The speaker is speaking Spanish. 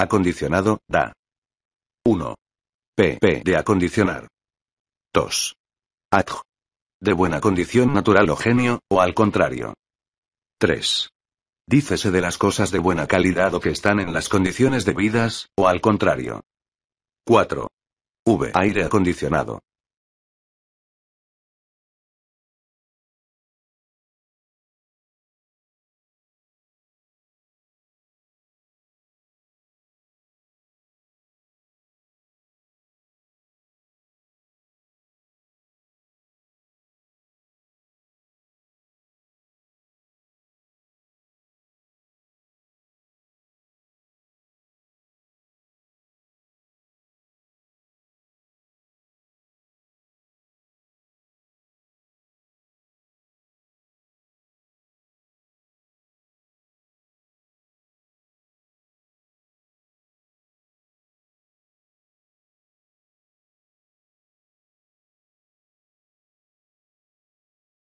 Acondicionado, da. 1. PP de acondicionar. 2. Adj. De buena condición natural o genio, o al contrario. 3. Dícese de las cosas de buena calidad o que están en las condiciones debidas, o al contrario. 4. V. Aire acondicionado.